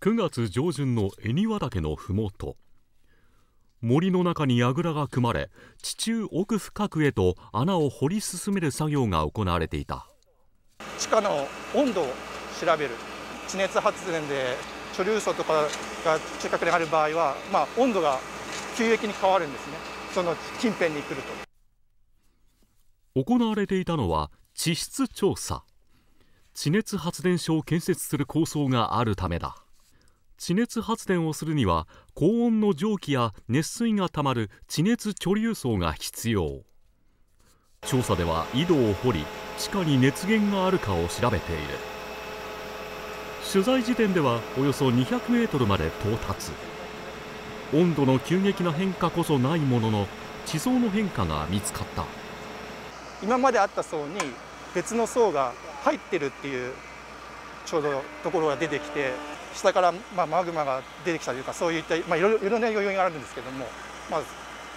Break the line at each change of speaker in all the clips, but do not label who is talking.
9月上旬の恵庭岳の麓森の中に櫓が組まれ地中奥深くへと穴を掘り進める作業が行われていた
地下の温度を調べる地熱発電で貯留層とかが近くにある場合は、まあ、温度が急激に変わるんですねその近辺に来ると
行われていたのは地質調査地熱発電所を建設する構想があるためだ地熱発電をするには高温の蒸気や熱水がたまる地熱貯留層が必要調査では井戸を掘り地下に熱源があるかを調べている取材時点ではおよそ 200m まで到達温度の急激な変化こそないものの地層の変化が見つかった今まで
あった層に別の層が入ってるっていうちょうどところが出てきて下から、まあ、マグマが出てきたというかそういった、まあ、いろいろな要因があるんですけども、まず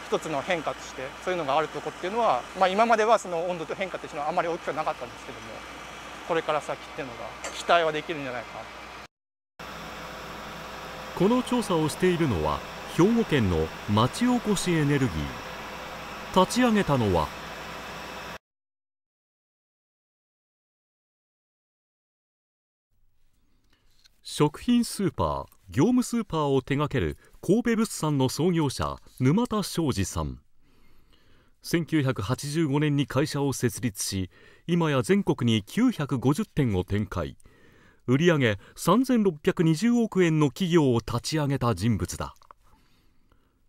一つの変化としてそういうのがあるとこっていうのは、まあ、今まではその温度と変化っていうのはあんまり大きくなかったんですけどもこれから先っていうのが期待はできるんじゃないか
この調査をしているのは兵庫県の町おこしエネルギー立ち上げたのは食品スーパー業務スーパーを手掛ける神戸物産の創業者沼田昌司さん1985年に会社を設立し今や全国に950店を展開売上3620億円の企業を立ち上げた人物だ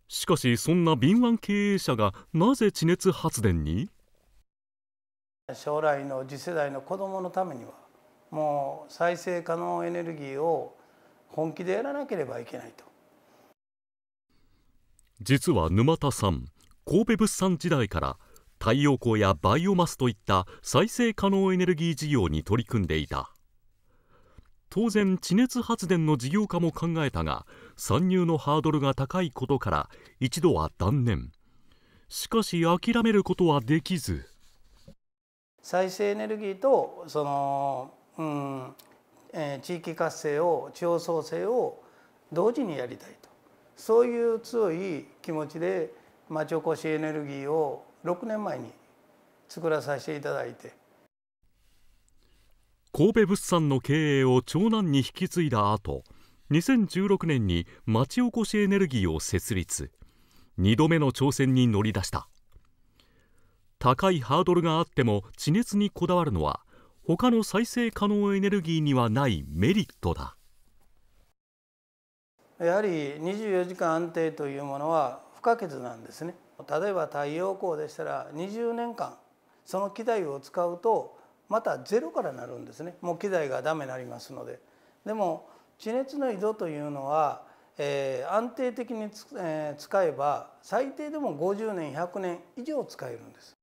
しかしそんな敏腕経営者がなぜ地熱発電に
将来の次世代の子どものためにはもう再生可能エネルギーを本気でやらなければいけないと
実は沼田さん神戸物産時代から太陽光やバイオマスといった再生可能エネルギー事業に取り組んでいた当然地熱発電の事業化も考えたが参入のハードルが高いことから一度は断念しかし諦めることはできず
再生エネルギーとそのうんえー、地域活性を地方創生を同時にやりたいとそういう強い気持ちで町おこしエネルギーを6年前に作らさせていただいて
神戸物産の経営を長男に引き継いだ後2016年に町おこしエネルギーを設立2度目の挑戦に乗り出した高いハードルがあっても地熱にこだわるのは他の再生可能エネルギーにはないメリット
だやはり24時間安定というものは不可欠なんですね例えば太陽光でしたら20年間その機材を使うとまたゼロからなるんですねもう機材がダメになりますのででも地熱の井戸というのは、えー、安定的に、えー、使えば最低でも50年100年以上使えるんです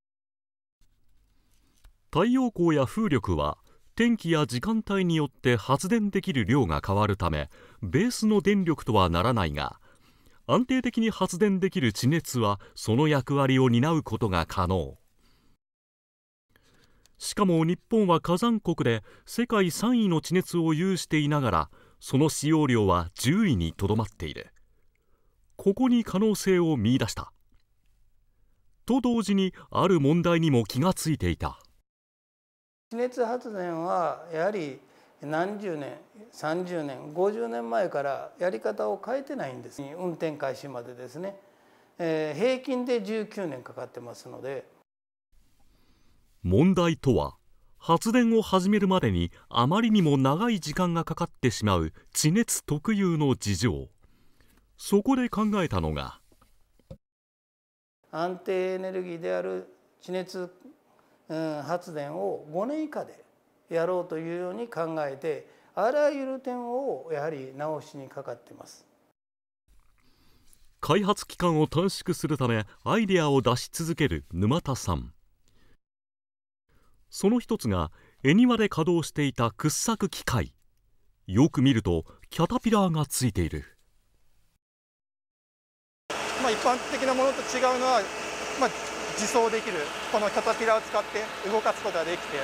太陽光や風力は天気や時間帯によって発電できる量が変わるためベースの電力とはならないが安定的に発電できる地熱はその役割を担うことが可能しかも日本は火山国で世界3位の地熱を有していながらその使用量は10位にとどまっているここに可能性を見いだしたと同時にある問題にも気がついていた
地熱発電はやはり何十年30年50年前からやり方を変えてないんです運転開始までですね、えー、平均で19年かかってますので
問題とは発電を始めるまでにあまりにも長い時間がかかってしまう地熱特有の事情そこで考えたのが
安定エネルギーである地熱発電を5年以下でやろうというように考えてあらゆる点をやはり直しにかかっています
開発期間を短縮するためアイデアを出し続ける沼田さんその一つが恵庭で稼働していた掘削機械よく見るとキャタピラーがついている、
まあ、一般的なものと違うのは、まあ自走できるこのキャタピラを使って動かすことができて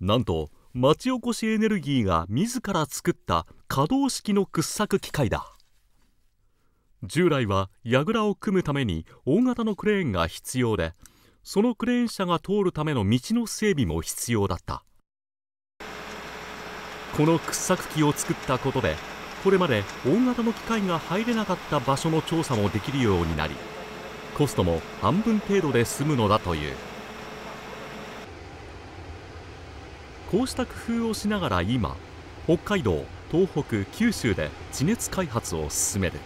なんと町おこしエネルギーが自ら作った可動式の掘削機械だ従来は櫓を組むために大型のクレーンが必要でそのクレーン車が通るための道の整備も必要だったこの掘削機を作ったことでこれまで大型の機械が入れなかった場所の調査もできるようになりコストも半分程度で済むのだというこうした工夫をしながら今北海道東北九州で地熱開発を進める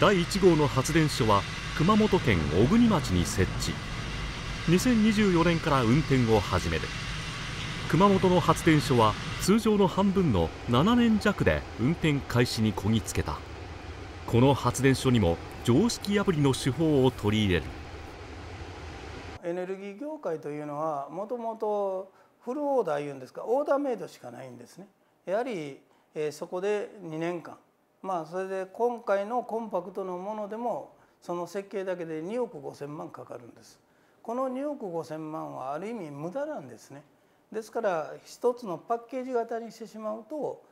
第1号の発電所は熊本県小国町に設置2024年から運転を始める熊本の発電所は通常の半分の7年弱で運転開始にこぎつけたこの発電所にも常識破りの手法を取り入れる
エネルギー業界というのはもともとフルオーダーいうんですかオーダーメイドしかないんですねやはり、えそこで2年間まあそれで今回のコンパクトのものでもその設計だけで2億5,000万かかるんですこの2億5,000万はある意味無駄なんですねですから一つのパッケージ型にしてしまうと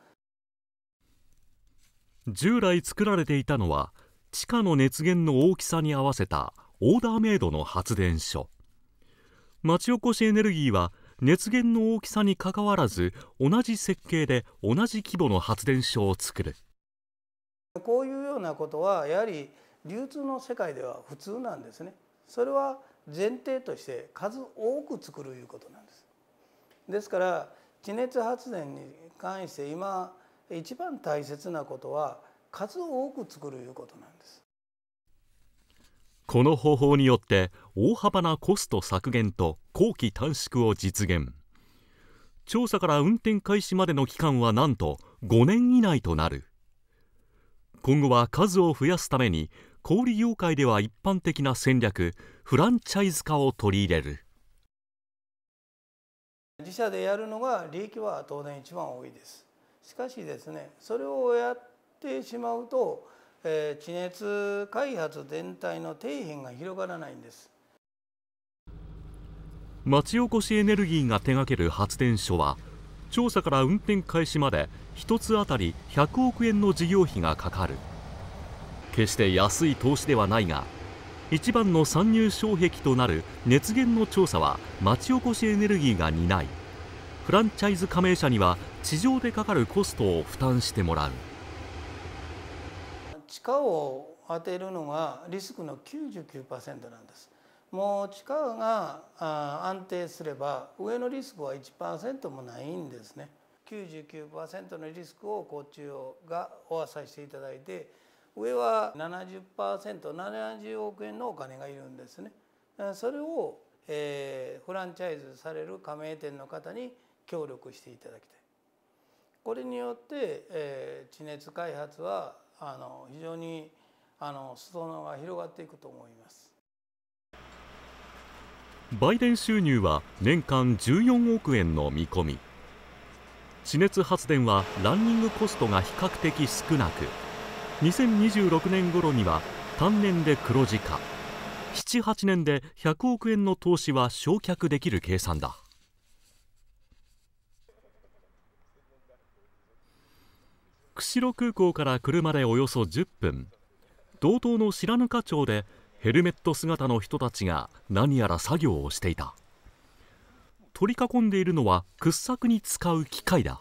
従来作られていたのは地下の熱源の大きさに合わせたオーダーメイドの発電所町おこしエネルギーは熱源の大きさにかかわらず同じ設計で同じ規模の発電所を作る
こういうようなことはやはり流通の世界では普通なんですねそれは前提として数多く作るいうことなんですですから地熱発電に関して今一番大切なことは数を多く作るいうことなんです
この方法によって大幅なコスト削減と工期短縮を実現調査から運転開始までの期間はなんと5年以内となる今後は数を増やすために小売業界では一般的な戦略フランチャイズ化を取り入れる
自社でやるのが利益は当然一番多いですしかしですねそれをやっってしまうと、えー、地熱開発全体の底辺が広がらないんです
町おこしエネルギーが手掛ける発電所は調査から運転開始まで1つ当たり100億円の事業費がかかる決して安い投資ではないが一番の参入障壁となる熱源の調査は町おこしエネルギーが担いフランチャイズ加盟者には地上でかかるコストを負担してもらう。
地を当てるのがリスクの99%なんです。もう地価が安定すれば上のリスクは1%もないんですね。99%のリスクをこっちがおわさしていただいて上は 70%70 億円のお金がいるんですね。それを、えー、フランチャイズされる加盟店の方に協力していただきたい。これによって、えー、地熱開発はあの非常にあの裾野が広がっていくと思います
売電収入は年間14億円の見込み地熱発電はランニングコストが比較的少なく2026年頃には単年で黒字化78年で100億円の投資は焼却できる計算だ釧路空港から車でおよそ10分道東の白糠町でヘルメット姿の人たちが何やら作業をしていた取り囲んでいるのは掘削に使う機械だ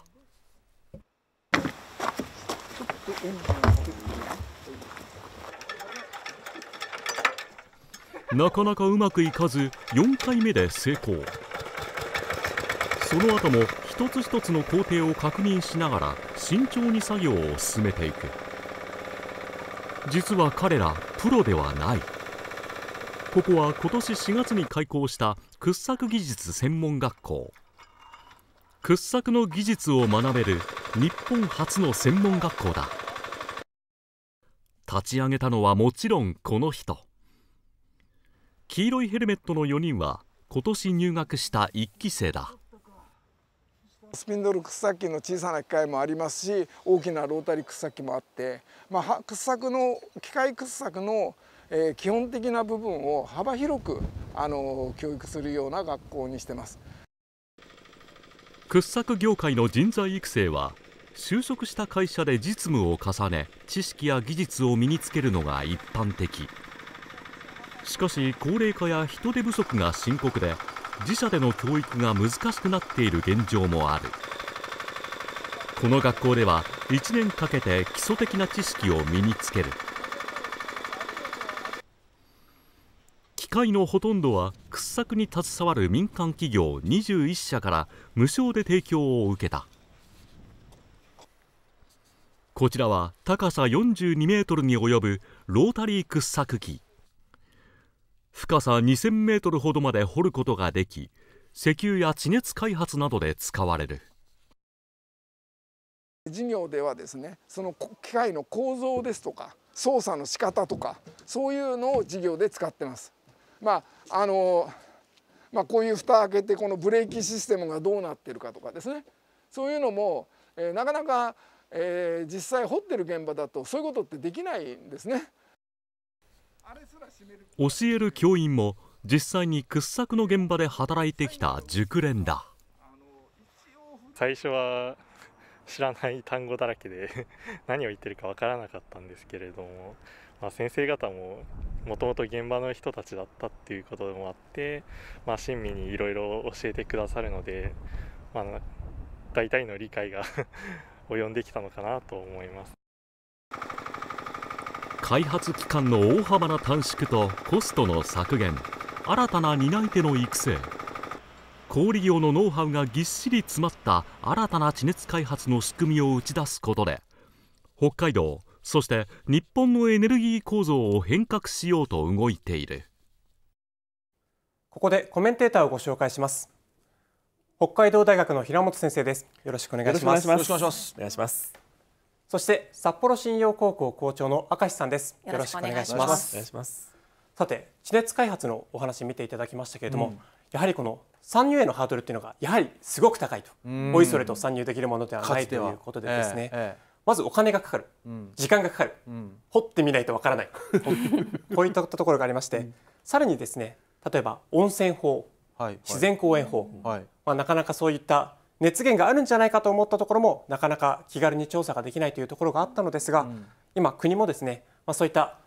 なかなかうまくいかず4回目で成功その後も一つ一つの工程を確認しながら慎重に作業を進めていく実は彼らプロではないここは今年4月に開校した掘削技術専門学校掘削の技術を学べる日本初の専門学校だ立ち上げたのはもちろんこの人黄色いヘルメットの4人は今年入学した1期生だ
スピンドル掘削機の小さな機械もありますし大きなロータリー掘削機もあって、まあ、掘削の機械掘削の、えー、基本的な部分を幅広くあの教育するような学校にしてます
掘削業界の人材育成は就職した会社で実務を重ね知識や技術を身につけるのが一般的しかし高齢化や人手不足が深刻で自社での教育が難しくなっている現状もあるこの学校では1年かけて基礎的な知識を身につける機械のほとんどは掘削に携わる民間企業21社から無償で提供を受けたこちらは高さ42メートルに及ぶロータリー掘削機深さ2000メートルほどまで掘ることができ石油や地熱開発などで使われる
事業ではですねその機械の構造ですとか操作の仕方とかそういうのを事業で使ってます。まああのまあ、こういう蓋開けてこのブレーキシステムがどうなってるかとかですねそういうのも、えー、なかなか、えー、実際掘ってる現場だとそういうことってできないんで
すね。教える教員も実際に掘削の現場で働いてきた熟練だ最初は知らない単語だらけで 何を言ってるか分からなかったんですけれども、まあ、先生方ももともと現場の人たちだったっていうこともあって、まあ、親身にいろいろ教えてくださるので、まあ、大体の理解が 及んできたのかなと思います。開発期間の大幅な短縮とコストの削減新たな担い手の育成小売業のノウハウがぎっしり詰まった新たな地熱開発の仕組みを打ち出すことで北海道そして日本のエネルギー構造を変革しようと動いているここで
コメンテーターをご紹介します北海道大学の平本先生ですよろしくお願いしますよろしくお願いしますお願いしますそして札幌信用高校校長の明石さんですよろしくお願いしますさて地熱開発のお話見ていただきましたけれども、うん、やはりこの参入へのハードルっていうのがやはりすごく高いと、おいそれと参入できるものではないということでですね、まずお金がかかる、うん、時間がかかる、うん、掘ってみないとわからない こういったところがありまして、うん、さらにですね例えば温泉法、はい、自然公園法、はい、まあ、なかなかそういった熱源があるんじゃないかと思ったところもなかなか気軽に調査ができないというところがあったのですが、うん、今国もですね、まあ、そういった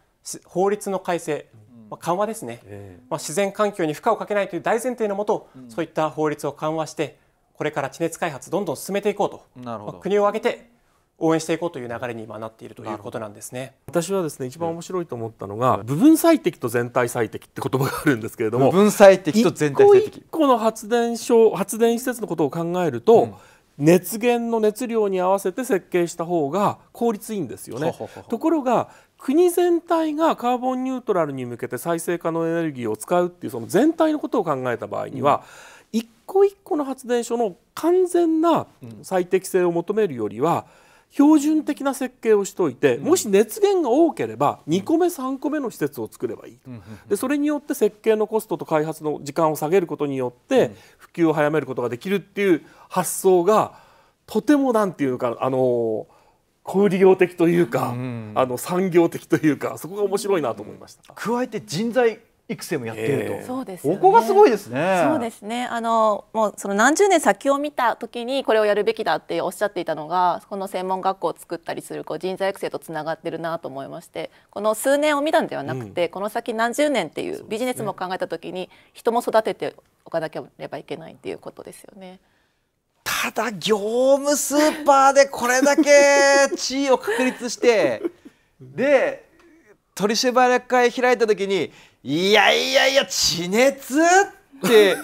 法律の改正、まあ、緩和ですね、えー、まあ、自然環境に負荷をかけないという大前提のもと、うん、そういった法律を緩和してこれから地熱開発どんどん進めていこうと、まあ、国を挙げて応援していこうという流れに今なっているということなんですね
私はですね一番面白いと思ったのが、うん、部分最適と全体最適って言葉があるんですけれども部分最適と全体最適1個の発電所発電施設のことを考えると、うん熱源の熱量に合わせて設計した方が効率いいんですよね。ところが国全体がカーボンニュートラルに向けて再生可能エネルギーを使うっていうその全体のことを考えた場合には、うん、一個一個の発電所の完全な最適性を求めるよりは、うん標準的な設計をしておいて、もし熱源が多ければ2個目3個目の施設を作ればいいと、でそれによって設計のコストと開発の時間を下げることによって普及を早めることができるっていう発想がとても何て言うのかあの小売業的というか、あの産業的というかそこが面白いなと思いました。加えて人材育成もやっていると、えー、ここがすごいで
すね。そうで
すね。あのもうその何十年先を見た時にこれをやるべきだっておっしゃっていたのが、この専門学校を作ったりするこう人材育成とつながってるなと思いまして、この数年を見たんではなくて、うん、この先何十年っていうビジネスも考えた時に、人も育てておかなければいけないっていうことですよ
ね。
ただ業務ス
ーパーでこれだけ地位を確立してで取締役会開いた時にいやいやいや地熱っ
て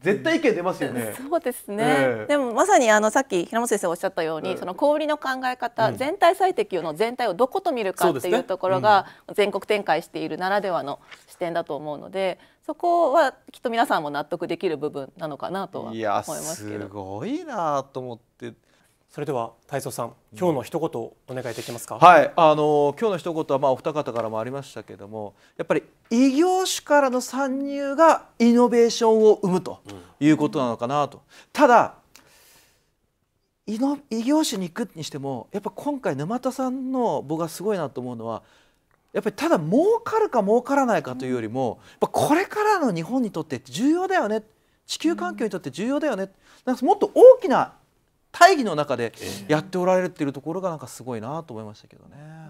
絶対意見出ますよね。そ
うですね。えー、でもまさにあのさっき平本先生おっしゃったように、えー、その氷の考え方、うん、全体最適の全体をどこと見るかっていうところが、ねうん、全国展開しているならではの視点だと思うので、そこはきっと皆さんも納得できる部分なのかなとは思いますけど。すごいなと思って。それでは太蔵さん、今日の一言お願いできますか。はい、あの今日の一言はまあお二方からもありましたけれども、やっぱり異業種からの参入がイノベーションを生むということなのかなと。うん、ただ異の異業種に行くにしても、やっぱ今回沼田さんの僕がすごいなと思うのは。やっぱりただ儲かるか儲からないかというよりも、やっぱこれからの日本にとって重要だよね地球環境にとって重要だよね、なんかもっと大きな大義の中でやっておられるっていうところがなんかすごいなと思いましたけどね。